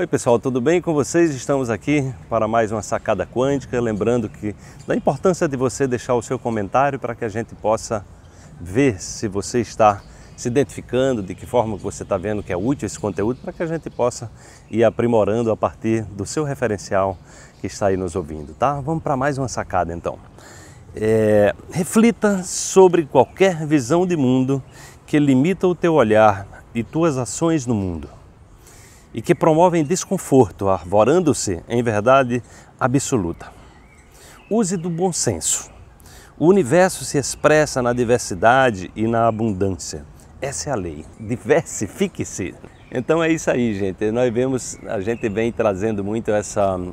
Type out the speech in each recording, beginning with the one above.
Oi pessoal, tudo bem com vocês? Estamos aqui para mais uma sacada quântica, lembrando que da importância de você deixar o seu comentário para que a gente possa ver se você está se identificando, de que forma você está vendo que é útil esse conteúdo, para que a gente possa ir aprimorando a partir do seu referencial que está aí nos ouvindo, tá? Vamos para mais uma sacada então. É, reflita sobre qualquer visão de mundo que limita o teu olhar e tuas ações no mundo e que promovem desconforto, arvorando-se em verdade absoluta. Use do bom senso. O universo se expressa na diversidade e na abundância. Essa é a lei. Diversifique-se. Então é isso aí, gente. Nós vemos, a gente vem trazendo muito essa hum,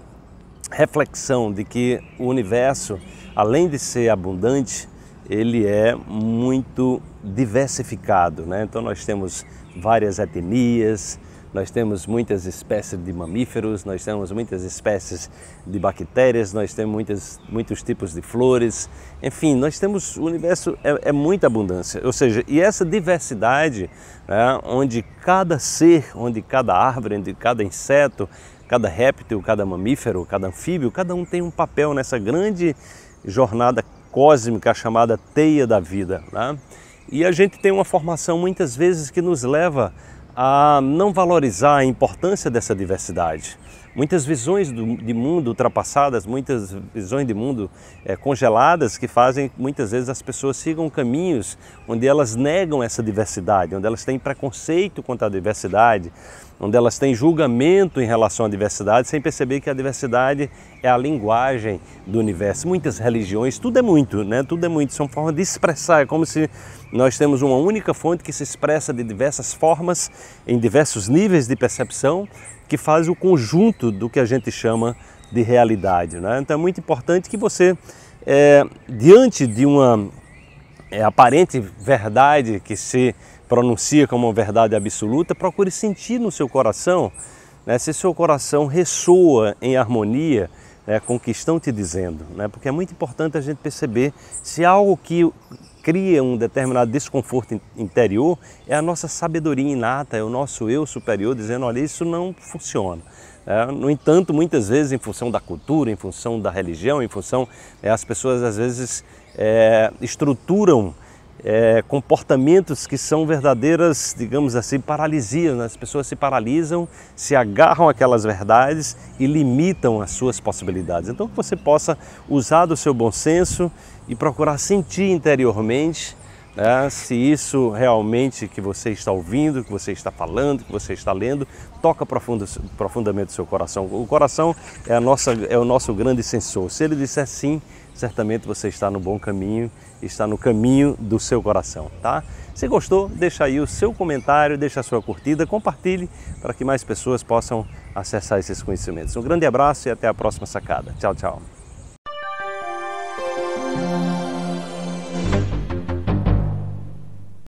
reflexão de que o universo, além de ser abundante, ele é muito diversificado, né? Então nós temos várias etnias, nós temos muitas espécies de mamíferos, nós temos muitas espécies de bactérias, nós temos muitas, muitos tipos de flores. Enfim, nós temos o universo é, é muita abundância. Ou seja, e essa diversidade, né, onde cada ser, onde cada árvore, onde cada inseto, cada réptil, cada mamífero, cada anfíbio, cada um tem um papel nessa grande jornada cósmica chamada teia da vida. Né? E a gente tem uma formação muitas vezes que nos leva a não valorizar a importância dessa diversidade, muitas visões do, de mundo ultrapassadas, muitas visões de mundo é, congeladas que fazem muitas vezes as pessoas sigam caminhos onde elas negam essa diversidade, onde elas têm preconceito contra a diversidade, onde elas têm julgamento em relação à diversidade, sem perceber que a diversidade é a linguagem do universo. Muitas religiões, tudo é muito, né? Tudo é muito, são formas de expressar, é como se nós temos uma única fonte que se expressa de diversas formas, em diversos níveis de percepção, que faz o conjunto do que a gente chama de realidade. Né? Então é muito importante que você, é, diante de uma é, aparente verdade que se pronuncia como uma verdade absoluta, procure sentir no seu coração né, se seu coração ressoa em harmonia né, com o que estão te dizendo. Né? Porque é muito importante a gente perceber se algo que cria um determinado desconforto interior, é a nossa sabedoria inata, é o nosso eu superior dizendo: olha, isso não funciona. É, no entanto, muitas vezes, em função da cultura, em função da religião, em função. É, as pessoas às vezes é, estruturam é, comportamentos que são verdadeiras, digamos assim, paralisias. Né? As pessoas se paralisam, se agarram àquelas verdades e limitam as suas possibilidades. Então, que você possa usar do seu bom senso e procurar sentir interiormente né, se isso realmente que você está ouvindo, que você está falando, que você está lendo, toca profundo, profundamente o seu coração. O coração é, nossa, é o nosso grande sensor. Se ele disser sim, certamente você está no bom caminho, está no caminho do seu coração, tá? Se gostou, deixa aí o seu comentário, deixa a sua curtida, compartilhe para que mais pessoas possam acessar esses conhecimentos. Um grande abraço e até a próxima sacada. Tchau, tchau.